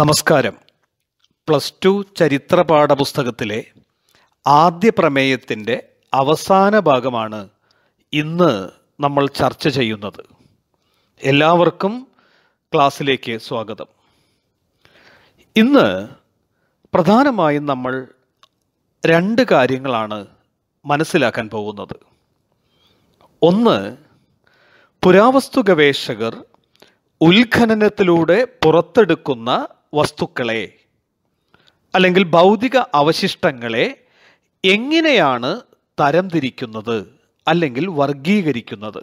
നമസ്കാരം plus two ചരിത്ര പാഠപുസ്തകത്തിലെ ആദ്യ പ്രമേയത്തിൻ്റെ അവസാന ഭാഗമാണ് ഇന്ന് നമ്മൾ ചർച്ച ചെയ്യുന്നത് എല്ലാവർക്കും ക്ലാസ്സിലേക്ക് സ്വാഗതം ഇന്ന് പ്രധാനമായും നമ്മൾ രണ്ട് കാര്യങ്ങളാണ് മനസ്സിലാക്കാൻ പോകുന്നത് ഒന്ന് പുരാവസ്തു ഗവേഷകർ ഉത്ഖനനത്തിലൂടെ പുറത്തെടുക്കുന്ന വസ്തുക്കളെ അല്ലെങ്കിൽ ഭൗതിക അവശിഷ്ടങ്ങളെ എങ്ങനെയാണ് തരംതിരിക്കുന്നത് അല്ലെങ്കിൽ വർഗീകരിക്കുന്നത്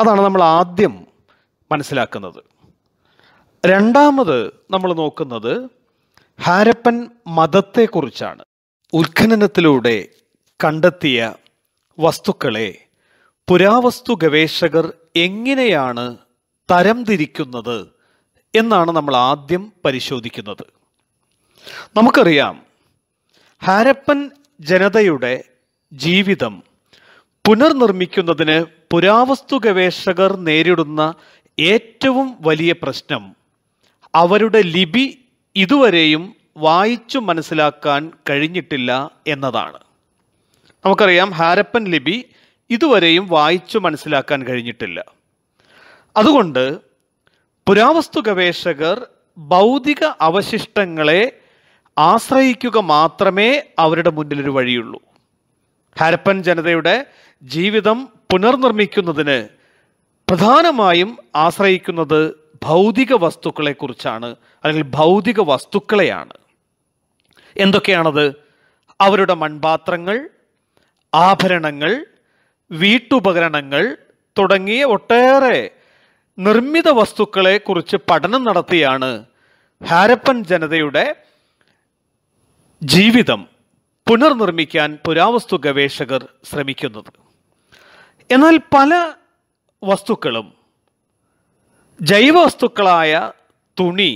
അതാണ് നമ്മൾ ആദ്യം മനസ്സിലാക്കുന്നത് രണ്ടാമത് നമ്മൾ നോക്കുന്നത് ഹാരപ്പൻ മതത്തെക്കുറിച്ചാണ് ഉത്ഖനനത്തിലൂടെ കണ്ടെത്തിയ വസ്തുക്കളെ പുരാവസ്തു ഗവേഷകർ എങ്ങനെയാണ് തരംതിരിക്കുന്നത് എന്നാണ് നമ്മൾ ആദ്യം പരിശോധിക്കുന്നത് നമുക്കറിയാം ഹാരപ്പൻ ജനതയുടെ ജീവിതം പുനർനിർമ്മിക്കുന്നതിന് പുരാവസ്തു ഗവേഷകർ നേരിടുന്ന ഏറ്റവും വലിയ പ്രശ്നം അവരുടെ ലിപി ഇതുവരെയും വായിച്ചു മനസ്സിലാക്കാൻ കഴിഞ്ഞിട്ടില്ല എന്നതാണ് നമുക്കറിയാം ഹാരപ്പൻ ലിപി ഇതുവരെയും വായിച്ചു മനസ്സിലാക്കാൻ കഴിഞ്ഞിട്ടില്ല അതുകൊണ്ട് പുരാവസ്തു ഗവേഷകർ ഭൗതിക അവശിഷ്ടങ്ങളെ ആശ്രയിക്കുക മാത്രമേ അവരുടെ മുന്നിലൊരു വഴിയുള്ളൂ ഹാരപ്പൻ ജനതയുടെ ജീവിതം പുനർനിർമ്മിക്കുന്നതിന് പ്രധാനമായും ആശ്രയിക്കുന്നത് ഭൗതിക വസ്തുക്കളെ കുറിച്ചാണ് അല്ലെങ്കിൽ ഭൗതിക വസ്തുക്കളെയാണ് എന്തൊക്കെയാണത് അവരുടെ മൺപാത്രങ്ങൾ ആഭരണങ്ങൾ വീട്ടുപകരണങ്ങൾ തുടങ്ങിയ ഒട്ടേറെ നിർമ്മിത വസ്തുക്കളെ കുറിച്ച് പഠനം നടത്തിയാണ് ഹാരപ്പൻ ജനതയുടെ ജീവിതം പുനർനിർമ്മിക്കാൻ പുരാവസ്തു ഗവേഷകർ ശ്രമിക്കുന്നത് എന്നാൽ പല വസ്തുക്കളും ജൈവ വസ്തുക്കളായ തുണി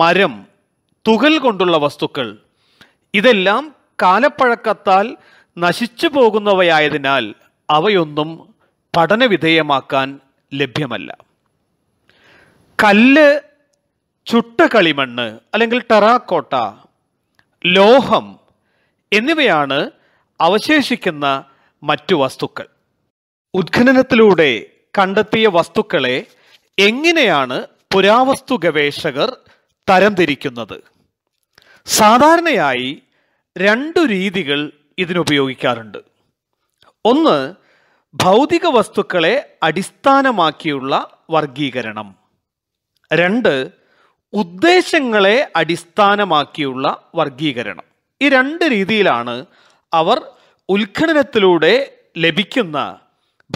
മരം തുകൽ കൊണ്ടുള്ള വസ്തുക്കൾ ഇതെല്ലാം കാലപ്പഴക്കത്താൽ നശിച്ചു പോകുന്നവയായതിനാൽ അവയൊന്നും പഠനവിധേയമാക്കാൻ ലഭ്യമല്ല കല്ല് ചുട്ട കളിമണ്ണ് അല്ലെങ്കിൽ ടെറാക്കോട്ട ലോഹം എന്നിവയാണ് അവശേഷിക്കുന്ന മറ്റു വസ്തുക്കൾ ഉത്ഖനനത്തിലൂടെ കണ്ടെത്തിയ വസ്തുക്കളെ എങ്ങനെയാണ് പുരാവസ്തു ഗവേഷകർ തരംതിരിക്കുന്നത് സാധാരണയായി രണ്ടു രീതികൾ ഇതിനുപയോഗിക്കാറുണ്ട് ഒന്ന് ഭൗതിക വസ്തുക്കളെ അടിസ്ഥാനമാക്കിയുള്ള വർഗീകരണം രണ്ട് ഉദ്ദേശങ്ങളെ അടിസ്ഥാനമാക്കിയുള്ള വർഗീകരണം ഈ രണ്ട് രീതിയിലാണ് അവർ ഉത്ഖനനത്തിലൂടെ ലഭിക്കുന്ന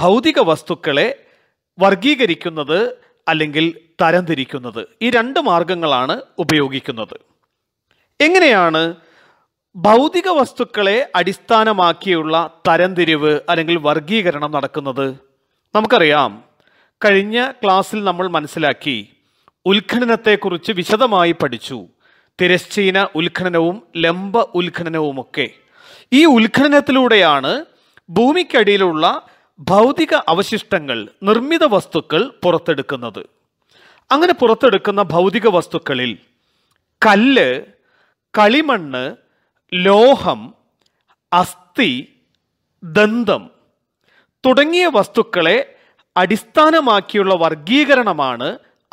ഭൗതിക വസ്തുക്കളെ വർഗീകരിക്കുന്നത് അല്ലെങ്കിൽ തരംതിരിക്കുന്നത് ഈ രണ്ട് മാർഗങ്ങളാണ് ഉപയോഗിക്കുന്നത് എങ്ങനെയാണ് ഭൗതിക വസ്തുക്കളെ അടിസ്ഥാനമാക്കിയുള്ള തരംതിരിവ് അല്ലെങ്കിൽ വർഗീകരണം നടക്കുന്നത് നമുക്കറിയാം കഴിഞ്ഞ ക്ലാസ്സിൽ നമ്മൾ മനസ്സിലാക്കി ഉത്ഖനനത്തെക്കുറിച്ച് വിശദമായി പഠിച്ചു തിരശ്ചീന ഉത്ഖനനവും ലംബ ഉത്ഖനനവുമൊക്കെ ഈ ഉത്ഖനനത്തിലൂടെയാണ് ഭൂമിക്കടിയിലുള്ള ഭൗതിക അവശിഷ്ടങ്ങൾ നിർമ്മിത വസ്തുക്കൾ പുറത്തെടുക്കുന്നത് അങ്ങനെ പുറത്തെടുക്കുന്ന ഭൗതിക വസ്തുക്കളിൽ കല്ല് കളിമണ്ണ് ലോഹം അസ്ഥി ദന്തം തുടങ്ങിയ വസ്തുക്കളെ അടിസ്ഥാനമാക്കിയുള്ള വർഗീകരണമാണ്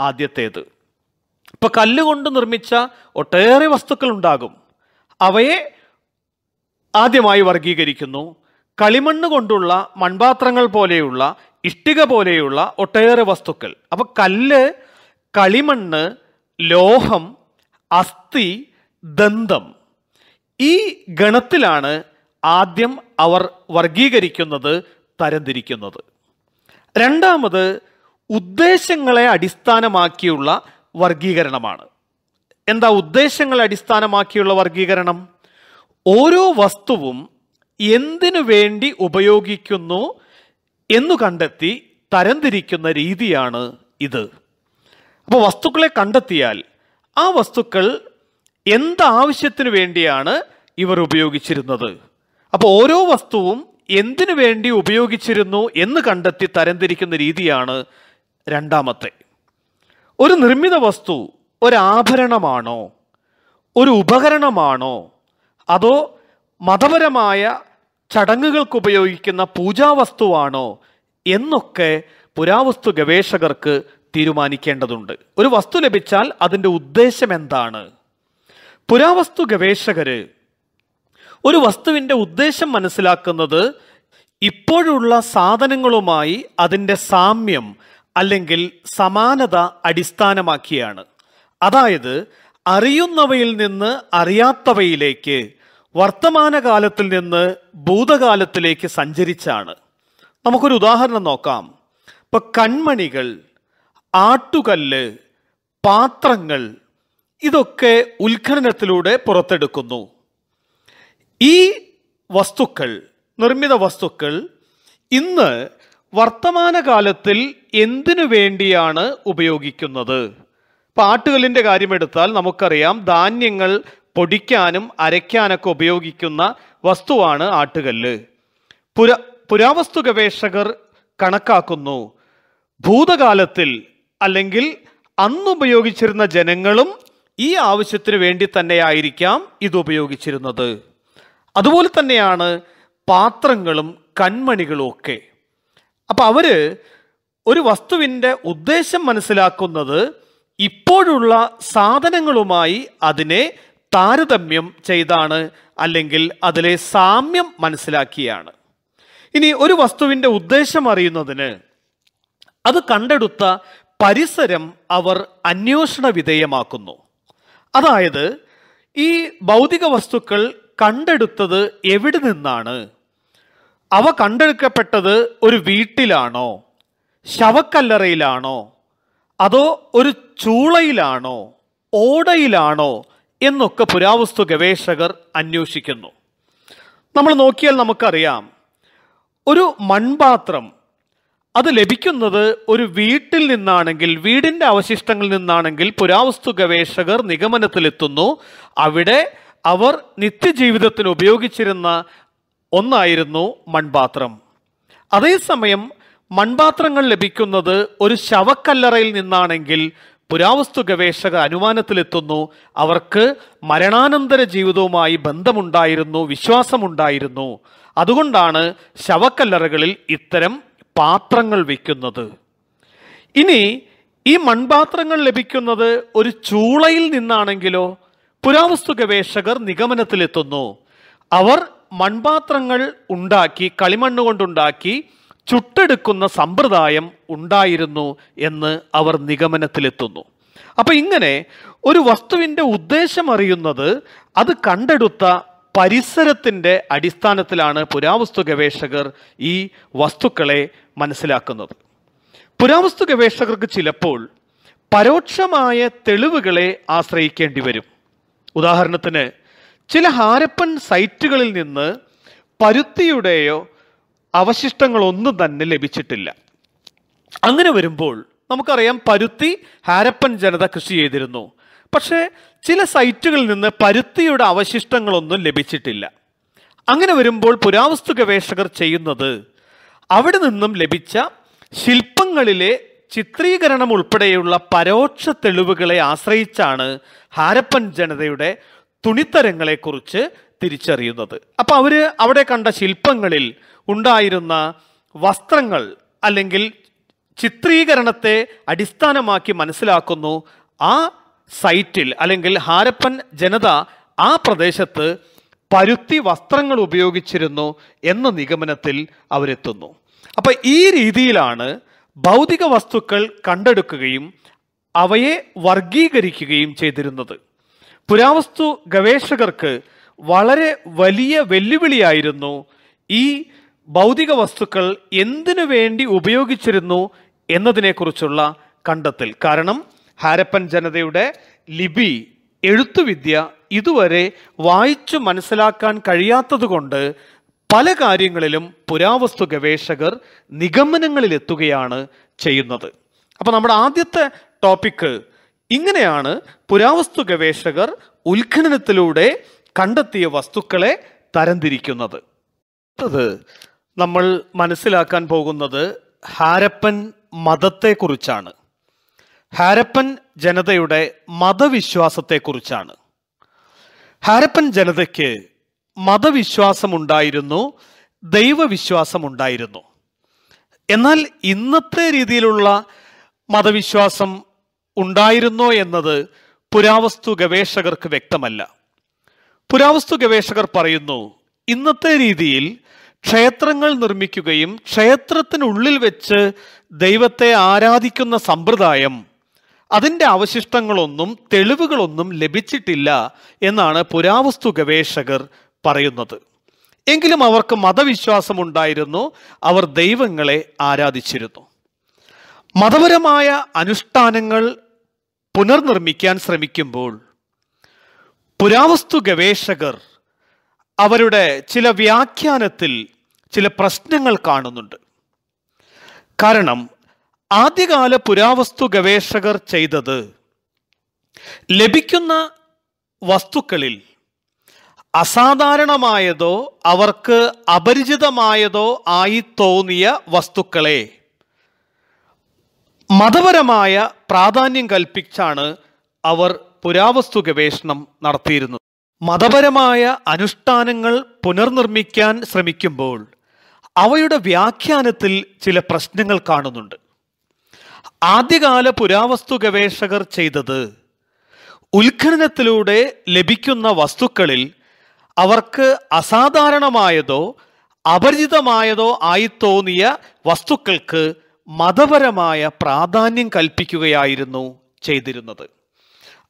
ആദ്യത്തേത് ഇപ്പൊ കല്ലുകൊണ്ട് നിർമ്മിച്ച ഒട്ടേറെ വസ്തുക്കൾ ഉണ്ടാകും അവയെ ആദ്യമായി വർഗീകരിക്കുന്നു കളിമണ്ണ് കൊണ്ടുള്ള മൺപാത്രങ്ങൾ പോലെയുള്ള ഇഷ്ടിക പോലെയുള്ള ഒട്ടേറെ വസ്തുക്കൾ അപ്പോൾ കല്ല് കളിമണ്ണ് ലോഹം അസ്ഥി ദന്തം ഈ ഗണത്തിലാണ് ആദ്യം അവർ വർഗീകരിക്കുന്നത് തരംതിരിക്കുന്നത് രണ്ടാമത് ഉദ്ദേശങ്ങളെ അടിസ്ഥാനമാക്കിയുള്ള വർഗീകരണമാണ് എന്താ ഉദ്ദേശങ്ങളെ അടിസ്ഥാനമാക്കിയുള്ള വർഗീകരണം ഓരോ വസ്തുവും എന്തിനു വേണ്ടി ഉപയോഗിക്കുന്നു എന്ന് കണ്ടെത്തി തരംതിരിക്കുന്ന രീതിയാണ് ഇത് അപ്പോൾ വസ്തുക്കളെ കണ്ടെത്തിയാൽ ആ വസ്തുക്കൾ എന്താവശ്യത്തിന് വേണ്ടിയാണ് ഇവർ ഉപയോഗിച്ചിരുന്നത് അപ്പോൾ ഓരോ വസ്തുവും എന്തിനു വേണ്ടി ഉപയോഗിച്ചിരുന്നു എന്ന് കണ്ടെത്തി തരംതിരിക്കുന്ന രീതിയാണ് രണ്ടാമത്തെ ഒരു നിർമ്മിത വസ്തു ഒരാഭരണമാണോ ഒരു ഉപകരണമാണോ അതോ മതപരമായ ചടങ്ങുകൾക്ക് ഉപയോഗിക്കുന്ന പൂജാവസ്തുവാണോ എന്നൊക്കെ പുരാവസ്തു ഗവേഷകർക്ക് തീരുമാനിക്കേണ്ടതുണ്ട് ഒരു വസ്തു ലഭിച്ചാൽ അതിൻ്റെ ഉദ്ദേശം എന്താണ് പുരാവസ്തു ഗവേഷകർ ഒരു വസ്തുവിൻ്റെ ഉദ്ദേശം മനസ്സിലാക്കുന്നത് ഇപ്പോഴുള്ള സാധനങ്ങളുമായി അതിൻ്റെ സാമ്യം അല്ലെങ്കിൽ സമാനത അടിസ്ഥാനമാക്കിയാണ് അതായത് അറിയുന്നവയിൽ നിന്ന് അറിയാത്തവയിലേക്ക് വർത്തമാനകാലത്തിൽ നിന്ന് ഭൂതകാലത്തിലേക്ക് സഞ്ചരിച്ചാണ് നമുക്കൊരു ഉദാഹരണം നോക്കാം ഇപ്പൊ കൺമണികൾ ആട്ടുകല്ല് പാത്രങ്ങൾ ഇതൊക്കെ ഉത്ഖനനത്തിലൂടെ പുറത്തെടുക്കുന്നു ഈ വസ്തുക്കൾ നിർമ്മിത വസ്തുക്കൾ ഇന്ന് വർത്തമാനകാലത്തിൽ എന്തിനു വേണ്ടിയാണ് ഉപയോഗിക്കുന്നത് പാട്ടുകളിൻ്റെ കാര്യമെടുത്താൽ നമുക്കറിയാം ധാന്യങ്ങൾ പൊടിക്കാനും അരയ്ക്കാനൊക്കെ ഉപയോഗിക്കുന്ന വസ്തുവാണ് ആട്ടുകല്ല് പുര പുരാവസ്തു ഗവേഷകർ കണക്കാക്കുന്നു ഭൂതകാലത്തിൽ അല്ലെങ്കിൽ അന്നുപയോഗിച്ചിരുന്ന ജനങ്ങളും ഈ ആവശ്യത്തിന് വേണ്ടി തന്നെയായിരിക്കാം ഇത് ഉപയോഗിച്ചിരുന്നത് അതുപോലെ തന്നെയാണ് പാത്രങ്ങളും കൺമണികളും ഒക്കെ അപ്പോൾ അവർ ഒരു വസ്തുവിൻ്റെ ഉദ്ദേശം മനസ്സിലാക്കുന്നത് ഇപ്പോഴുള്ള സാധനങ്ങളുമായി അതിനെ താരതമ്യം ചെയ്താണ് അല്ലെങ്കിൽ അതിലെ സാമ്യം മനസ്സിലാക്കിയാണ് ഇനി ഒരു വസ്തുവിൻ്റെ ഉദ്ദേശം അറിയുന്നതിന് അത് കണ്ടെടുത്ത പരിസരം അവർ അന്വേഷണ വിധേയമാക്കുന്നു അതായത് ഈ ഭൗതിക വസ്തുക്കൾ കണ്ടെടുത്തത് എവിടെ നിന്നാണ് അവ കണ്ടെടുക്കപ്പെട്ടത് ഒരു വീട്ടിലാണോ ശവക്കല്ലറയിലാണോ അതോ ഒരു ചൂളയിലാണോ ഓടയിലാണോ എന്നൊക്കെ പുരാവസ്തു ഗവേഷകർ അന്വേഷിക്കുന്നു നമ്മൾ നോക്കിയാൽ നമുക്കറിയാം ഒരു മൺപാത്രം അത് ലഭിക്കുന്നത് ഒരു വീട്ടിൽ നിന്നാണെങ്കിൽ വീടിൻ്റെ അവശിഷ്ടങ്ങളിൽ നിന്നാണെങ്കിൽ പുരാവസ്തു ഗവേഷകർ നിഗമനത്തിലെത്തുന്നു അവിടെ അവർ നിത്യജീവിതത്തിന് ഉപയോഗിച്ചിരുന്ന ഒന്നായിരുന്നു മൺപാത്രം അതേസമയം മൺപാത്രങ്ങൾ ലഭിക്കുന്നത് ഒരു ശവക്കല്ലറയിൽ നിന്നാണെങ്കിൽ പുരാവസ്തു ഗവേഷക അനുമാനത്തിലെത്തുന്നു അവർക്ക് മരണാനന്തര ജീവിതവുമായി ബന്ധമുണ്ടായിരുന്നു വിശ്വാസമുണ്ടായിരുന്നു അതുകൊണ്ടാണ് ശവക്കല്ലറകളിൽ ഇത്തരം പാത്രങ്ങൾ വയ്ക്കുന്നത് ഇനി ഈ മൺപാത്രങ്ങൾ ലഭിക്കുന്നത് ഒരു ചൂളയിൽ നിന്നാണെങ്കിലോ പുരാവസ്തു ഗവേഷകർ നിഗമനത്തിലെത്തുന്നു അവർ മൺപാത്രങ്ങൾ ഉണ്ടാക്കി കളിമണ്ണ് കൊണ്ടുണ്ടാക്കി ചുട്ടെടുക്കുന്ന സമ്പ്രദായം ഉണ്ടായിരുന്നു എന്ന് അവർ നിഗമനത്തിലെത്തുന്നു അപ്പം ഇങ്ങനെ ഒരു വസ്തുവിൻ്റെ ഉദ്ദേശം അറിയുന്നത് അത് കണ്ടെടുത്ത പരിസരത്തിൻ്റെ അടിസ്ഥാനത്തിലാണ് പുരാവസ്തു ഗവേഷകർ ഈ വസ്തുക്കളെ മനസ്സിലാക്കുന്നത് പുരാവസ്തു ഗവേഷകർക്ക് ചിലപ്പോൾ പരോക്ഷമായ തെളിവുകളെ ആശ്രയിക്കേണ്ടി വരും ഉദാഹരണത്തിന് ചില ഹാരപ്പൻ സൈറ്റുകളിൽ നിന്ന് പരുത്തിയുടെയോ അവശിഷ്ടങ്ങളൊന്നും തന്നെ ലഭിച്ചിട്ടില്ല അങ്ങനെ വരുമ്പോൾ നമുക്കറിയാം പരുത്തി ഹാരപ്പൻ ജനത കൃഷി ചെയ്തിരുന്നു പക്ഷേ ചില സൈറ്റുകളിൽ നിന്ന് പരുത്തിയുടെ അവശിഷ്ടങ്ങളൊന്നും ലഭിച്ചിട്ടില്ല അങ്ങനെ വരുമ്പോൾ പുരാവസ്തു ഗവേഷകർ ചെയ്യുന്നത് അവിടെ നിന്നും ലഭിച്ച ശില്പങ്ങളിലെ ചിത്രീകരണം ഉൾപ്പെടെയുള്ള പരോക്ഷ തെളിവുകളെ ആശ്രയിച്ചാണ് ഹാരപ്പൻ ജനതയുടെ തുണിത്തരങ്ങളെക്കുറിച്ച് തിരിച്ചറിയുന്നത് അപ്പോൾ അവർ അവിടെ കണ്ട ശില്പങ്ങളിൽ ഉണ്ടായിരുന്ന വസ്ത്രങ്ങൾ അല്ലെങ്കിൽ ചിത്രീകരണത്തെ അടിസ്ഥാനമാക്കി മനസ്സിലാക്കുന്നു ആ സൈറ്റിൽ അല്ലെങ്കിൽ ഹാരപ്പൻ ജനത ആ പ്രദേശത്ത് പരുത്തി വസ്ത്രങ്ങൾ ഉപയോഗിച്ചിരുന്നു എന്ന നിഗമനത്തിൽ അവരെത്തുന്നു അപ്പോൾ ഈ രീതിയിലാണ് ഭൗതിക വസ്തുക്കൾ കണ്ടെടുക്കുകയും അവയെ വർഗീകരിക്കുകയും ചെയ്തിരുന്നത് പുരാവസ്തു ഗവേഷകർക്ക് വളരെ വലിയ വെല്ലുവിളിയായിരുന്നു ഈ ഭൗതിക വസ്തുക്കൾ എന്തിനു വേണ്ടി ഉപയോഗിച്ചിരുന്നു എന്നതിനെക്കുറിച്ചുള്ള കണ്ടെത്തൽ കാരണം ഹാരപ്പൻ ജനതയുടെ ലിപി എഴുത്തുവിദ്യ ഇതുവരെ വായിച്ചു മനസ്സിലാക്കാൻ കഴിയാത്തതുകൊണ്ട് പല കാര്യങ്ങളിലും പുരാവസ്തു ഗവേഷകർ നിഗമനങ്ങളിലെത്തുകയാണ് ചെയ്യുന്നത് അപ്പോൾ നമ്മുടെ ആദ്യത്തെ ടോപ്പിക്ക് ഇങ്ങനെയാണ് പുരാവസ്തു ഗവേഷകർ ഉത്ഖനനത്തിലൂടെ കണ്ടെത്തിയ വസ്തുക്കളെ തരംതിരിക്കുന്നത് അടുത്തത് നമ്മൾ മനസ്സിലാക്കാൻ പോകുന്നത് ഹാരപ്പൻ മതത്തെക്കുറിച്ചാണ് ഹാരപ്പൻ ജനതയുടെ മതവിശ്വാസത്തെക്കുറിച്ചാണ് ഹാരപ്പൻ ജനതയ്ക്ക് മതവിശ്വാസമുണ്ടായിരുന്നു ദൈവവിശ്വാസമുണ്ടായിരുന്നു എന്നാൽ ഇന്നത്തെ രീതിയിലുള്ള മതവിശ്വാസം ഉണ്ടായിരുന്നോ എന്നത് പുരാവസ്തു ഗവേഷകർക്ക് വ്യക്തമല്ല പുരാവസ്തു ഗവേഷകർ പറയുന്നു ഇന്നത്തെ രീതിയിൽ ക്ഷേത്രങ്ങൾ നിർമ്മിക്കുകയും ക്ഷേത്രത്തിനുള്ളിൽ വെച്ച് ദൈവത്തെ ആരാധിക്കുന്ന സമ്പ്രദായം അതിൻ്റെ അവശിഷ്ടങ്ങളൊന്നും തെളിവുകളൊന്നും ലഭിച്ചിട്ടില്ല എന്നാണ് പുരാവസ്തു ഗവേഷകർ പറയുന്നത് എങ്കിലും അവർക്ക് മതവിശ്വാസം ഉണ്ടായിരുന്നു അവർ ദൈവങ്ങളെ ആരാധിച്ചിരുന്നു മതപരമായ അനുഷ്ഠാനങ്ങൾ പുനർനിർമ്മിക്കാൻ ശ്രമിക്കുമ്പോൾ പുരാവസ്തു ഗവേഷകർ അവരുടെ ചില വ്യാഖ്യാനത്തിൽ ചില പ്രശ്നങ്ങൾ കാണുന്നുണ്ട് കാരണം ആദ്യകാല പുരാവസ്തു ഗവേഷകർ ചെയ്തത് ലഭിക്കുന്ന വസ്തുക്കളിൽ അസാധാരണമായതോ അവർക്ക് അപരിചിതമായതോ ആയി തോന്നിയ വസ്തുക്കളെ മതപരമായ പ്രാധാന്യം കൽപ്പിച്ചാണ് അവർ പുരാവസ്തു ഗവേഷണം നടത്തിയിരുന്നത് മതപരമായ അനുഷ്ഠാനങ്ങൾ പുനർനിർമ്മിക്കാൻ ശ്രമിക്കുമ്പോൾ അവയുടെ വ്യാഖ്യാനത്തിൽ ചില പ്രശ്നങ്ങൾ കാണുന്നുണ്ട് ആദ്യകാല പുരാവസ്തു ഗവേഷകർ ചെയ്തത് ഉത്ഖനനത്തിലൂടെ ലഭിക്കുന്ന വസ്തുക്കളിൽ അവർക്ക് അസാധാരണമായതോ അപരിചിതമായതോ ആയി തോന്നിയ വസ്തുക്കൾക്ക് മതപരമായ പ്രാധാന്യം കൽപ്പിക്കുകയായിരുന്നു ചെയ്തിരുന്നത്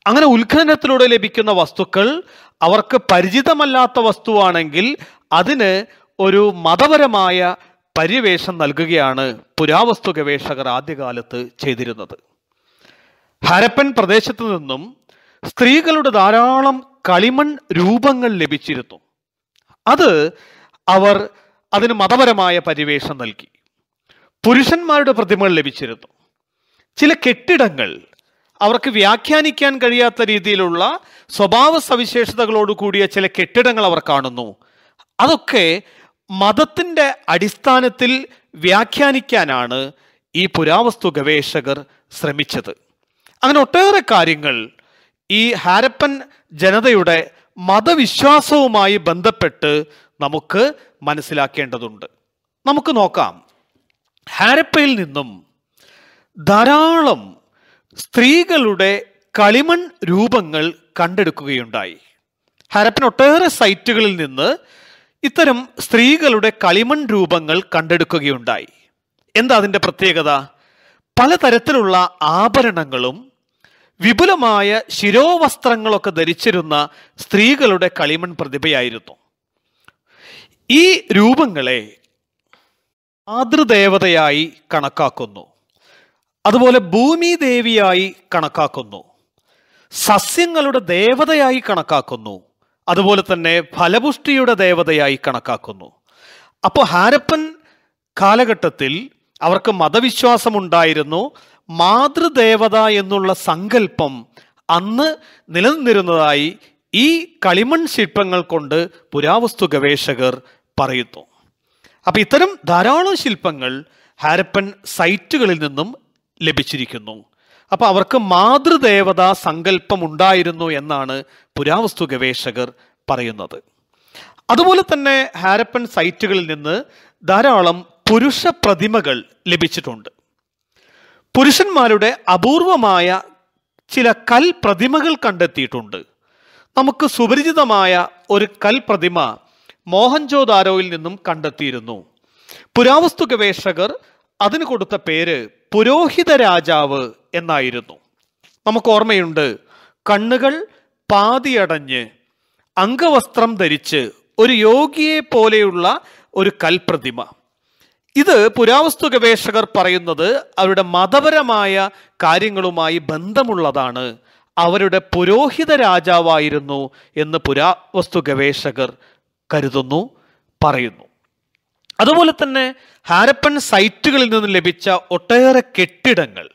അങ്ങനെ ഉത്ഖനനത്തിലൂടെ ലഭിക്കുന്ന വസ്തുക്കൾ അവർക്ക് പരിചിതമല്ലാത്ത വസ്തുവാണെങ്കിൽ അതിന് ഒരു മതപരമായ പരിവേഷം നൽകുകയാണ് പുരാവസ്തു ഗവേഷകർ ആദ്യകാലത്ത് ചെയ്തിരുന്നത് ഹരപ്പൻ പ്രദേശത്ത് നിന്നും സ്ത്രീകളുടെ ധാരാളം കളിമൺ രൂപങ്ങൾ ലഭിച്ചിരുന്നു അത് അവർ അതിന് മതപരമായ പരിവേഷം നൽകി പുരുഷന്മാരുടെ പ്രതിമകൾ ലഭിച്ചിരുന്നു ചില കെട്ടിടങ്ങൾ അവർക്ക് വ്യാഖ്യാനിക്കാൻ കഴിയാത്ത രീതിയിലുള്ള സ്വഭാവ സവിശേഷതകളോട് കൂടിയ ചില കെട്ടിടങ്ങൾ അവർ കാണുന്നു അതൊക്കെ മതത്തിൻ്റെ അടിസ്ഥാനത്തിൽ വ്യാഖ്യാനിക്കാനാണ് ഈ പുരാവസ്തു ഗവേഷകർ ശ്രമിച്ചത് അങ്ങനെ ഒട്ടേറെ കാര്യങ്ങൾ ഈ ഹാരപ്പൻ ജനതയുടെ മതവിശ്വാസവുമായി ബന്ധപ്പെട്ട് നമുക്ക് മനസ്സിലാക്കേണ്ടതുണ്ട് നമുക്ക് നോക്കാം ഹാരപ്പയിൽ നിന്നും ധാരാളം സ്ത്രീകളുടെ കളിമൺ രൂപങ്ങൾ കണ്ടെടുക്കുകയുണ്ടായി ഹരപ്പൻ ഒട്ടേറെ സൈറ്റുകളിൽ നിന്ന് ഇത്തരം സ്ത്രീകളുടെ കളിമൺ രൂപങ്ങൾ കണ്ടെടുക്കുകയുണ്ടായി എന്താ അതിൻ്റെ പ്രത്യേകത പലതരത്തിലുള്ള ആഭരണങ്ങളും വിപുലമായ ശിരോവസ്ത്രങ്ങളൊക്കെ ധരിച്ചിരുന്ന സ്ത്രീകളുടെ കളിമൺ പ്രതിഭയായിരുന്നു ഈ രൂപങ്ങളെ മാതൃദേവതയായി കണക്കാക്കുന്നു അതുപോലെ ഭൂമി ദേവിയായി കണക്കാക്കുന്നു സസ്യങ്ങളുടെ ദേവതയായി കണക്കാക്കുന്നു അതുപോലെ തന്നെ ഫലപുഷ്ടിയുടെ ദേവതയായി കണക്കാക്കുന്നു അപ്പോൾ ഹാരപ്പൻ കാലഘട്ടത്തിൽ അവർക്ക് മതവിശ്വാസമുണ്ടായിരുന്നു മാതൃദേവത എന്നുള്ള സങ്കല്പം അന്ന് നിലനിന്നിരുന്നതായി ഈ കളിമൺ ശില്പങ്ങൾ കൊണ്ട് പുരാവസ്തു ഗവേഷകർ പറയുന്നു അപ്പോൾ ഇത്തരം ധാരാളം ശില്പങ്ങൾ ഹാരപ്പൻ സൈറ്റുകളിൽ നിന്നും ലഭിച്ചിരിക്കുന്നു അപ്പോൾ അവർക്ക് മാതൃദേവതാ സങ്കല്പം ഉണ്ടായിരുന്നു എന്നാണ് പുരാവസ്തു ഗവേഷകർ പറയുന്നത് അതുപോലെ തന്നെ ഹാരപ്പൻ സൈറ്റുകളിൽ നിന്ന് ധാരാളം പുരുഷ പ്രതിമകൾ ലഭിച്ചിട്ടുണ്ട് പുരുഷന്മാരുടെ അപൂർവമായ ചില കൽപ്രതിമകൾ കണ്ടെത്തിയിട്ടുണ്ട് നമുക്ക് സുപരിചിതമായ ഒരു കൽപ്രതിമ മോഹൻജോദാരോയിൽ നിന്നും കണ്ടെത്തിയിരുന്നു പുരാവസ്തു ഗവേഷകർ അതിന് കൊടുത്ത പേര് പുരോഹിത രാജാവ് എന്നായിരുന്നു നമുക്ക് ഓർമ്മയുണ്ട് കണ്ണുകൾ പാതിയടഞ്ഞ് അംഗവസ്ത്രം ധരിച്ച് ഒരു യോഗിയെ പോലെയുള്ള ഒരു കൽപ്രതിമ ഇത് പുരാവസ്തു ഗവേഷകർ പറയുന്നത് അവരുടെ മതപരമായ കാര്യങ്ങളുമായി ബന്ധമുള്ളതാണ് അവരുടെ പുരോഹിത രാജാവായിരുന്നു എന്ന് പുരാവസ്തു ഗവേഷകർ കരുതുന്നു പറയുന്നു അതുപോലെ തന്നെ ഹാരപ്പൻ സൈറ്റുകളിൽ നിന്ന് ലഭിച്ച ഒട്ടേറെ കെട്ടിടങ്ങൾ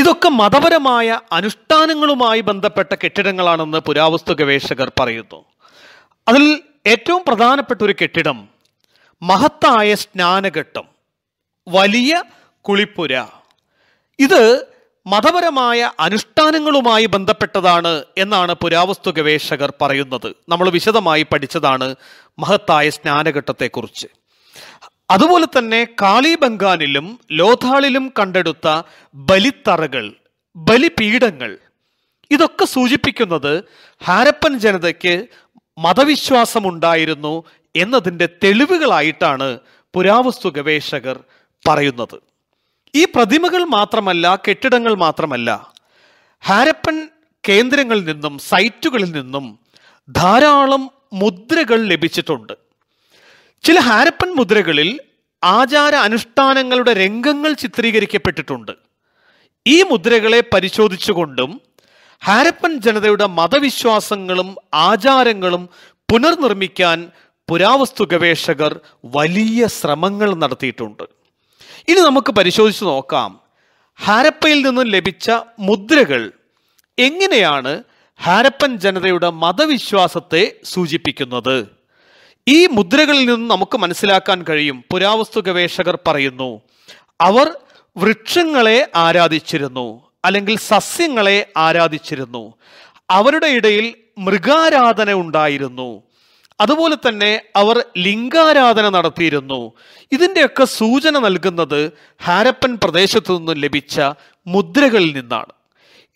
ഇതൊക്കെ മതപരമായ അനുഷ്ഠാനങ്ങളുമായി ബന്ധപ്പെട്ട കെട്ടിടങ്ങളാണെന്ന് പുരാവസ്തു ഗവേഷകർ പറയുന്നു അതിൽ ഏറ്റവും പ്രധാനപ്പെട്ട ഒരു കെട്ടിടം മഹത്തായ സ്നാനഘട്ടം വലിയ കുളിപ്പുര ഇത് മതപരമായ അനുഷ്ഠാനങ്ങളുമായി ബന്ധപ്പെട്ടതാണ് എന്നാണ് പുരാവസ്തു ഗവേഷകർ പറയുന്നത് നമ്മൾ വിശദമായി പഠിച്ചതാണ് മഹത്തായ സ്നാനഘട്ടത്തെക്കുറിച്ച് അതുപോലെ തന്നെ കാളിബംഗാനിലും ലോഥാളിലും കണ്ടെടുത്ത ബലിത്തറകൾ ബലിപീഠങ്ങൾ ഇതൊക്കെ സൂചിപ്പിക്കുന്നത് ഹാരപ്പൻ ജനതയ്ക്ക് മതവിശ്വാസമുണ്ടായിരുന്നു എന്നതിൻ്റെ തെളിവുകളായിട്ടാണ് പുരാവസ്തു ഗവേഷകർ പറയുന്നത് ഈ പ്രതിമകൾ മാത്രമല്ല കെട്ടിടങ്ങൾ മാത്രമല്ല ഹാരപ്പൻ കേന്ദ്രങ്ങളിൽ നിന്നും സൈറ്റുകളിൽ നിന്നും ധാരാളം മുദ്രകൾ ലഭിച്ചിട്ടുണ്ട് ചില ഹാരപ്പൻ മുദ്രകളിൽ ആചാര അനുഷ്ഠാനങ്ങളുടെ രംഗങ്ങൾ ചിത്രീകരിക്കപ്പെട്ടിട്ടുണ്ട് ഈ മുദ്രകളെ പരിശോധിച്ചുകൊണ്ടും ഹാരപ്പൻ ജനതയുടെ മതവിശ്വാസങ്ങളും ആചാരങ്ങളും പുനർനിർമ്മിക്കാൻ പുരാവസ്തു ഗവേഷകർ വലിയ ശ്രമങ്ങൾ നടത്തിയിട്ടുണ്ട് ഇനി നമുക്ക് പരിശോധിച്ച് നോക്കാം ഹാരപ്പയിൽ നിന്നും ലഭിച്ച മുദ്രകൾ എങ്ങനെയാണ് ഹാരപ്പൻ ജനതയുടെ മതവിശ്വാസത്തെ സൂചിപ്പിക്കുന്നത് ഈ മുദ്രകളിൽ നിന്നും നമുക്ക് മനസ്സിലാക്കാൻ കഴിയും പുരാവസ്തു ഗവേഷകർ പറയുന്നു അവർ വൃക്ഷങ്ങളെ ആരാധിച്ചിരുന്നു അല്ലെങ്കിൽ സസ്യങ്ങളെ ആരാധിച്ചിരുന്നു അവരുടെ ഇടയിൽ മൃഗാരാധന ഉണ്ടായിരുന്നു അതുപോലെ തന്നെ അവർ ലിംഗാരാധന നടത്തിയിരുന്നു ഇതിൻ്റെയൊക്കെ സൂചന നൽകുന്നത് ഹാരപ്പൻ പ്രദേശത്തു നിന്നും ലഭിച്ച മുദ്രകളിൽ നിന്നാണ്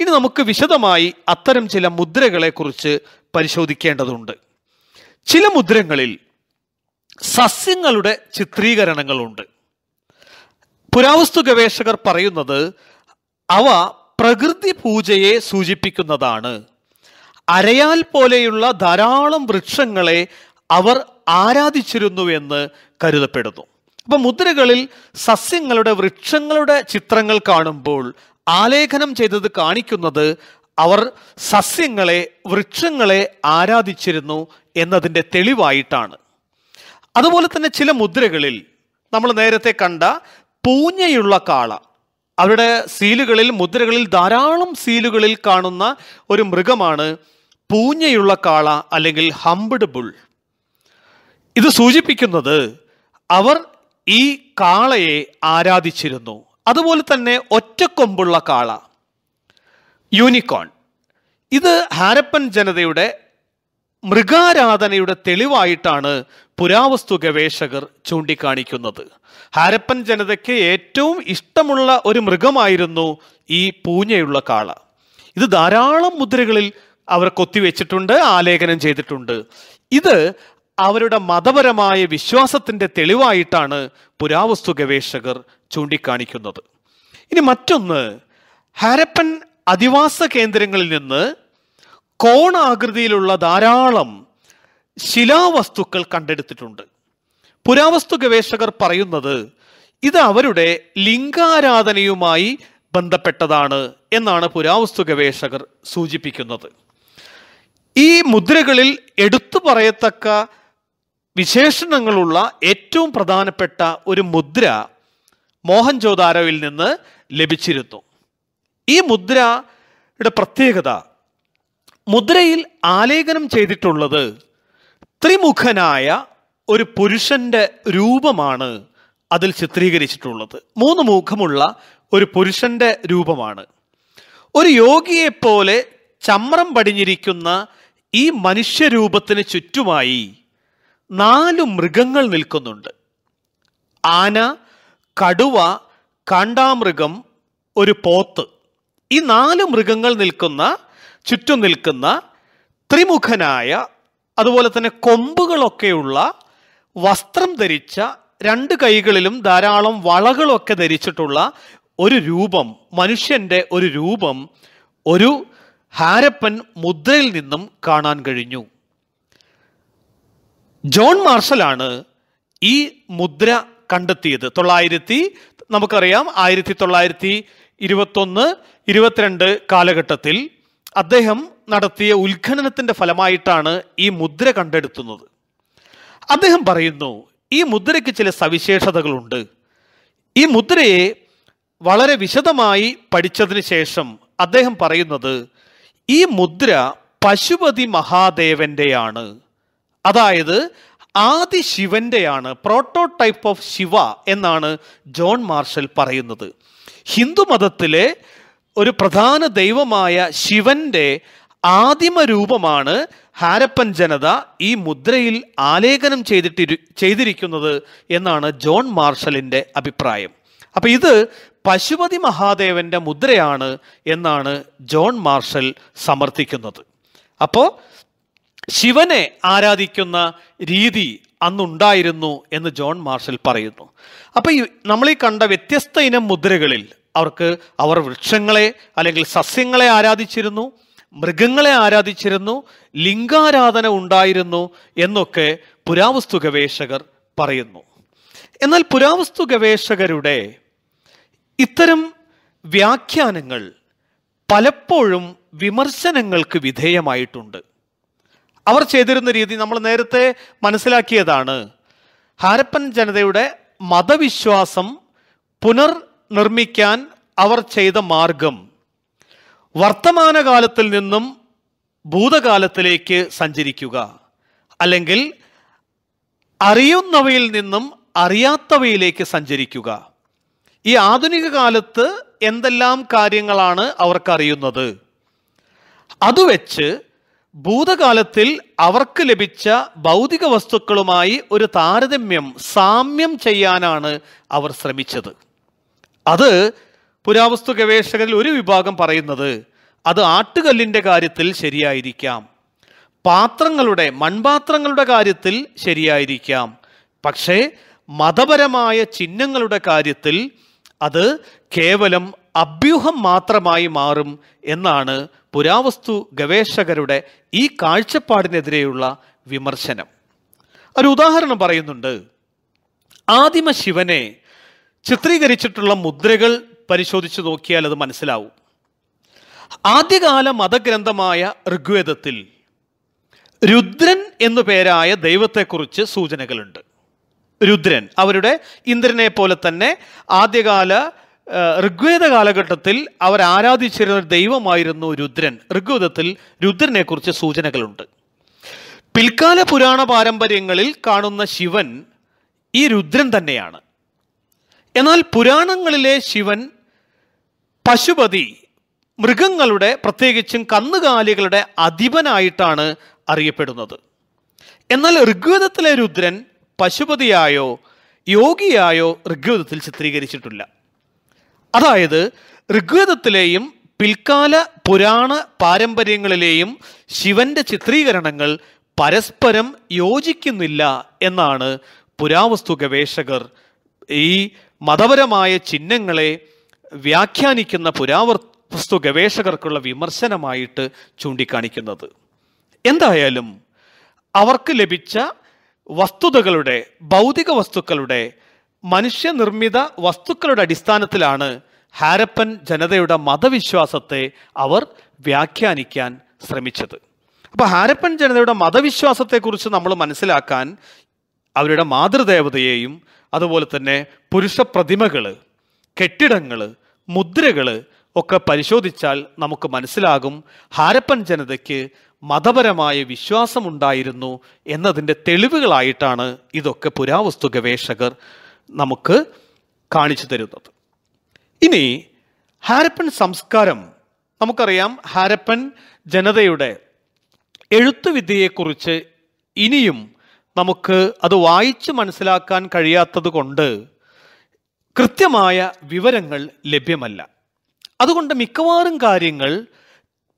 ഇനി നമുക്ക് വിശദമായി അത്തരം ചില മുദ്രകളെക്കുറിച്ച് പരിശോധിക്കേണ്ടതുണ്ട് ചില മുദ്രകളിൽ സസ്യങ്ങളുടെ ചിത്രീകരണങ്ങളുണ്ട് പുരാവസ്തു ഗവേഷകർ പറയുന്നത് അവ പ്രകൃതി പൂജയെ സൂചിപ്പിക്കുന്നതാണ് അരയാൽ പോലെയുള്ള ധാരാളം വൃക്ഷങ്ങളെ അവർ ആരാധിച്ചിരുന്നു എന്ന് കരുതപ്പെടുന്നു അപ്പൊ മുദ്രകളിൽ സസ്യങ്ങളുടെ വൃക്ഷങ്ങളുടെ ചിത്രങ്ങൾ കാണുമ്പോൾ ആലേഖനം ചെയ്തത് കാണിക്കുന്നത് അവർ സസ്യങ്ങളെ വൃക്ഷങ്ങളെ ആരാധിച്ചിരുന്നു എന്നതിൻ്റെ തെളിവായിട്ടാണ് അതുപോലെ തന്നെ ചില മുദ്രകളിൽ നമ്മൾ നേരത്തെ കണ്ട പൂഞ്ഞയുള്ള കാള അവരുടെ സീലുകളിൽ മുദ്രകളിൽ ധാരാളം സീലുകളിൽ കാണുന്ന ഒരു മൃഗമാണ് പൂഞ്ഞയുള്ള കാള അല്ലെങ്കിൽ ഹംബഡ് ബുൾ ഇത് സൂചിപ്പിക്കുന്നത് അവർ ഈ കാളയെ ആരാധിച്ചിരുന്നു അതുപോലെ തന്നെ ഒറ്റക്കൊമ്പുള്ള കാള യൂണിക്കോൺ ഇത് ഹാരപ്പൻ ജനതയുടെ മൃഗാരാധനയുടെ തെളിവായിട്ടാണ് പുരാവസ്തു ഗവേഷകർ ചൂണ്ടിക്കാണിക്കുന്നത് ഹാരപ്പൻ ജനതയ്ക്ക് ഏറ്റവും ഇഷ്ടമുള്ള ഒരു മൃഗമായിരുന്നു ഈ പൂഞ്ഞയുള്ള കാള ഇത് ധാരാളം മുദ്രകളിൽ അവർ കൊത്തിവെച്ചിട്ടുണ്ട് ആലേഖനം ചെയ്തിട്ടുണ്ട് ഇത് അവരുടെ മതപരമായ വിശ്വാസത്തിൻ്റെ തെളിവായിട്ടാണ് പുരാവസ്തു ഗവേഷകർ ചൂണ്ടിക്കാണിക്കുന്നത് ഇനി മറ്റൊന്ന് ഹാരപ്പൻ അധിവാസ കേന്ദ്രങ്ങളിൽ നിന്ന് കോണാകൃതിയിലുള്ള ധാരാളം ശിലാവസ്തുക്കൾ കണ്ടെടുത്തിട്ടുണ്ട് പുരാവസ്തു ഗവേഷകർ പറയുന്നത് ഇത് അവരുടെ ലിംഗാരാധനയുമായി ബന്ധപ്പെട്ടതാണ് എന്നാണ് പുരാവസ്തു ഗവേഷകർ സൂചിപ്പിക്കുന്നത് ഈ മുദ്രകളിൽ എടുത്തു പറയത്തക്ക വിശേഷണങ്ങളുള്ള ഏറ്റവും പ്രധാനപ്പെട്ട ഒരു മുദ്ര മോഹൻജോദാരോയിൽ നിന്ന് ലഭിച്ചിരുന്നു ഈ മുദ്രയുടെ പ്രത്യേകത മുദ്രയിൽ ആലേഖനം ചെയ്തിട്ടുള്ളത് ത്രിമുഖനായ ഒരു പുരുഷൻ്റെ രൂപമാണ് അതിൽ ചിത്രീകരിച്ചിട്ടുള്ളത് മൂന്ന് മുഖമുള്ള ഒരു പുരുഷൻ്റെ രൂപമാണ് ഒരു യോഗിയെപ്പോലെ ചമ്രം പടിഞ്ഞിരിക്കുന്ന ഈ മനുഷ്യരൂപത്തിന് ചുറ്റുമായി നാല് മൃഗങ്ങൾ നിൽക്കുന്നുണ്ട് ആന കടുവ കാണ്ടാമൃഗം ഒരു പോത്ത് ഈ നാല് മൃഗങ്ങൾ നിൽക്കുന്ന ചുറ്റും നിൽക്കുന്ന ത്രിമുഖനായ അതുപോലെ തന്നെ കൊമ്പുകളൊക്കെയുള്ള വസ്ത്രം ധരിച്ച രണ്ട് കൈകളിലും ധാരാളം വളകളൊക്കെ ധരിച്ചിട്ടുള്ള ഒരു രൂപം മനുഷ്യൻ്റെ ഒരു രൂപം ഒരു ഹാരപ്പൻ മുദ്രയിൽ നിന്നും കാണാൻ കഴിഞ്ഞു ജോൺ മാർഷലാണ് ഈ മുദ്ര കണ്ടെത്തിയത് തൊള്ളായിരത്തി നമുക്കറിയാം ആയിരത്തി തൊള്ളായിരത്തി ഇരുപത്തൊന്ന് ഇരുപത്തിരണ്ട് കാലഘട്ടത്തിൽ അദ്ദേഹം നടത്തിയ ഉത്ഖനനത്തിൻ്റെ ഫലമായിട്ടാണ് ഈ മുദ്ര കണ്ടെടുത്തുന്നത് അദ്ദേഹം പറയുന്നു ഈ മുദ്രയ്ക്ക് ചില സവിശേഷതകളുണ്ട് ഈ മുദ്രയെ വളരെ വിശദമായി പഠിച്ചതിന് ശേഷം അദ്ദേഹം പറയുന്നത് ഈ മുദ്ര പശുപതി മഹാദേവൻ്റെയാണ് അതായത് ആദി ശിവൻ്റെയാണ് പ്രോട്ടോടൈപ്പ് ഓഫ് ശിവ എന്നാണ് ജോൺ മാർഷൽ പറയുന്നത് ഹിന്ദു മതത്തിലെ ഒരു പ്രധാന ദൈവമായ ശിവൻ്റെ ആദിമ രൂപമാണ് ഹാരപ്പൻ ജനത ഈ മുദ്രയിൽ ആലേഖനം ചെയ്തിട്ടിരു ചെയ്തിരിക്കുന്നത് എന്നാണ് ജോൺ മാർഷലിൻ്റെ അഭിപ്രായം അപ്പോൾ ഇത് പശുപതി മഹാദേവന്റെ മുദ്രയാണ് എന്നാണ് ജോൺ മാർഷൽ സമർത്ഥിക്കുന്നത് അപ്പോൾ ശിവനെ ആരാധിക്കുന്ന രീതി അന്നുണ്ടായിരുന്നു എന്ന് ജോൺ മാർഷൽ പറയുന്നു അപ്പോൾ ഈ നമ്മൾ ഈ കണ്ട വ്യത്യസ്ത ഇനം മുദ്രകളിൽ അവർക്ക് അവർ വൃക്ഷങ്ങളെ അല്ലെങ്കിൽ സസ്യങ്ങളെ ആരാധിച്ചിരുന്നു മൃഗങ്ങളെ ആരാധിച്ചിരുന്നു ലിംഗാരാധന ഉണ്ടായിരുന്നു എന്നൊക്കെ പുരാവസ്തു ഗവേഷകർ പറയുന്നു എന്നാൽ പുരാവസ്തു ഗവേഷകരുടെ ഇത്തരം വ്യാഖ്യാനങ്ങൾ പലപ്പോഴും വിമർശനങ്ങൾക്ക് വിധേയമായിട്ടുണ്ട് അവർ ചെയ്തിരുന്ന രീതി നമ്മൾ നേരത്തെ മനസ്സിലാക്കിയതാണ് ഹാരപ്പൻ ജനതയുടെ മതവിശ്വാസം പുനർ നിർമ്മിക്കാൻ അവർ ചെയ്ത മാർഗം വർത്തമാനകാലത്തിൽ നിന്നും ഭൂതകാലത്തിലേക്ക് സഞ്ചരിക്കുക അല്ലെങ്കിൽ അറിയുന്നവയിൽ നിന്നും അറിയാത്തവയിലേക്ക് സഞ്ചരിക്കുക ഈ ആധുനിക കാലത്ത് എന്തെല്ലാം കാര്യങ്ങളാണ് അവർക്കറിയുന്നത് അത് വെച്ച് ഭൂതകാലത്തിൽ അവർക്ക് ലഭിച്ച ഭൗതിക വസ്തുക്കളുമായി ഒരു താരതമ്യം സാമ്യം ചെയ്യാനാണ് അവർ ശ്രമിച്ചത് അത് പുരാവസ്തു ഗവേഷകരിൽ ഒരു വിഭാഗം പറയുന്നത് അത് ആട്ടുകല്ലിൻ്റെ കാര്യത്തിൽ ശരിയായിരിക്കാം പാത്രങ്ങളുടെ മൺപാത്രങ്ങളുടെ കാര്യത്തിൽ ശരിയായിരിക്കാം പക്ഷേ മതപരമായ ചിഹ്നങ്ങളുടെ കാര്യത്തിൽ അത് കേവലം അഭ്യൂഹം മാത്രമായി മാറും എന്നാണ് പുരാവസ്തു ഗവേഷകരുടെ ഈ കാഴ്ചപ്പാടിനെതിരെയുള്ള വിമർശനം ഒരു ഉദാഹരണം പറയുന്നുണ്ട് ആദിമ ശിവനെ ചിത്രീകരിച്ചിട്ടുള്ള മുദ്രകൾ പരിശോധിച്ചു നോക്കിയാൽ അത് മനസ്സിലാവും ആദ്യകാല മതഗ്രന്ഥമായ ഋഗ്വേദത്തിൽ രുദ്രൻ എന്നു പേരായ ദൈവത്തെക്കുറിച്ച് സൂചനകളുണ്ട് രുദ്രൻ അവരുടെ ഇന്ദ്രനെ പോലെ തന്നെ ആദ്യകാല ഋഗ്വേദ കാലഘട്ടത്തിൽ അവർ ആരാധിച്ചിരുന്ന ഒരു ദൈവമായിരുന്നു രുദ്രൻ ഋഗ്വേദത്തിൽ രുദ്രനെക്കുറിച്ച് സൂചനകളുണ്ട് പിൽക്കാല പുരാണ പാരമ്പര്യങ്ങളിൽ കാണുന്ന ശിവൻ ഈ രുദ്രൻ തന്നെയാണ് എന്നാൽ പുരാണങ്ങളിലെ ശിവൻ പശുപതി മൃഗങ്ങളുടെ പ്രത്യേകിച്ചും കന്നുകാലികളുടെ അധിപനായിട്ടാണ് അറിയപ്പെടുന്നത് എന്നാൽ ഋഗ്വേദത്തിലെ രുദ്രൻ പശുപതിയായോ യോഗിയായോ ഋഗ്വേദത്തിൽ ചിത്രീകരിച്ചിട്ടില്ല അതായത് ഋഗ്വേദത്തിലെയും പിൽക്കാല പുരാണ പാരമ്പര്യങ്ങളിലെയും ശിവന്റെ ചിത്രീകരണങ്ങൾ പരസ്പരം യോജിക്കുന്നില്ല എന്നാണ് പുരാവസ്തു ഗവേഷകർ ഈ മതപരമായ ചിഹ്നങ്ങളെ വ്യാഖ്യാനിക്കുന്ന പുരാവസ്തു ഗവേഷകർക്കുള്ള വിമർശനമായിട്ട് ചൂണ്ടിക്കാണിക്കുന്നത് എന്തായാലും അവർക്ക് ലഭിച്ച വസ്തുതകളുടെ ഭൗതിക വസ്തുക്കളുടെ മനുഷ്യനിർമ്മിത വസ്തുക്കളുടെ അടിസ്ഥാനത്തിലാണ് ഹാരപ്പൻ ജനതയുടെ മതവിശ്വാസത്തെ അവർ വ്യാഖ്യാനിക്കാൻ ശ്രമിച്ചത് അപ്പോൾ ഹാരപ്പൻ ജനതയുടെ മതവിശ്വാസത്തെക്കുറിച്ച് നമ്മൾ മനസ്സിലാക്കാൻ അവരുടെ മാതൃദേവതയെയും അതുപോലെ തന്നെ പുരുഷ പ്രതിമകൾ കെട്ടിടങ്ങൾ മുദ്രകൾ ഒക്കെ പരിശോധിച്ചാൽ നമുക്ക് മനസ്സിലാകും ഹാരപ്പൻ ജനതയ്ക്ക് മതപരമായ വിശ്വാസമുണ്ടായിരുന്നു എന്നതിൻ്റെ തെളിവുകളായിട്ടാണ് ഇതൊക്കെ പുരാവസ്തു ഗവേഷകർ നമുക്ക് കാണിച്ചു തരുന്നത് ഇനി ഹാരപ്പൻ സംസ്കാരം നമുക്കറിയാം ഹാരപ്പൻ ജനതയുടെ എഴുത്തുവിദ്യയെക്കുറിച്ച് ഇനിയും നമുക്ക് അത് വായിച്ച് മനസ്സിലാക്കാൻ കഴിയാത്തത് കൊണ്ട് കൃത്യമായ വിവരങ്ങൾ ലഭ്യമല്ല അതുകൊണ്ട് മിക്കവാറും കാര്യങ്ങൾ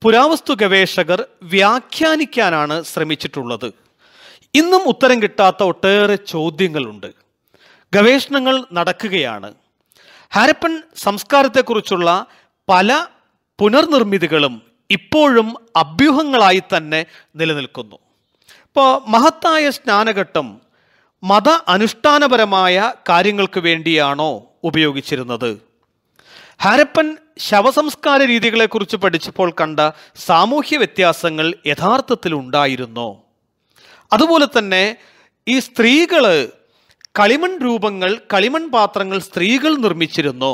പുരാവസ്തു ഗവേഷകർ വ്യാഖ്യാനിക്കാനാണ് ശ്രമിച്ചിട്ടുള്ളത് ഇന്നും ഉത്തരം കിട്ടാത്ത ഒട്ടേറെ ചോദ്യങ്ങളുണ്ട് ഗവേഷണങ്ങൾ നടക്കുകയാണ് ഹാരപ്പൻ സംസ്കാരത്തെക്കുറിച്ചുള്ള പല പുനർനിർമ്മിതികളും ഇപ്പോഴും അഭ്യൂഹങ്ങളായി തന്നെ നിലനിൽക്കുന്നു ഇപ്പോൾ മഹത്തായ സ്നാനഘട്ടം മത അനുഷ്ഠാനപരമായ കാര്യങ്ങൾക്ക് വേണ്ടിയാണോ ഉപയോഗിച്ചിരുന്നത് ഹാരപ്പൻ ശവസംസ്കാര രീതികളെക്കുറിച്ച് പഠിച്ചപ്പോൾ കണ്ട സാമൂഹ്യ വ്യത്യാസങ്ങൾ യഥാർത്ഥത്തിൽ ഉണ്ടായിരുന്നു അതുപോലെ തന്നെ ഈ സ്ത്രീകൾ കളിമൺ രൂപങ്ങൾ കളിമൺ പാത്രങ്ങൾ സ്ത്രീകൾ നിർമ്മിച്ചിരുന്നു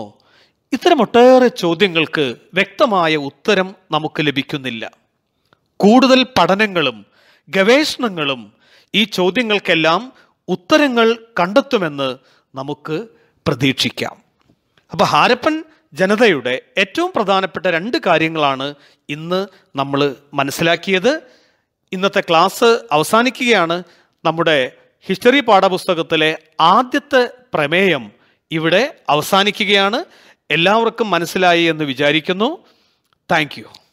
ഇത്തരം ഒട്ടേറെ ചോദ്യങ്ങൾക്ക് വ്യക്തമായ ഉത്തരം നമുക്ക് ലഭിക്കുന്നില്ല കൂടുതൽ പഠനങ്ങളും ഗവേഷണങ്ങളും ഈ ചോദ്യങ്ങൾക്കെല്ലാം ഉത്തരങ്ങൾ കണ്ടെത്തുമെന്ന് നമുക്ക് പ്രതീക്ഷിക്കാം അപ്പോൾ ഹാരപ്പൻ ജനതയുടെ ഏറ്റവും പ്രധാനപ്പെട്ട രണ്ട് കാര്യങ്ങളാണ് ഇന്ന് നമ്മൾ മനസ്സിലാക്കിയത് ഇന്നത്തെ ക്ലാസ് അവസാനിക്കുകയാണ് നമ്മുടെ ഹിസ്റ്ററി പാഠപുസ്തകത്തിലെ ആദ്യത്തെ പ്രമേയം ഇവിടെ അവസാനിക്കുകയാണ് എല്ലാവർക്കും മനസ്സിലായി എന്ന് വിചാരിക്കുന്നു താങ്ക്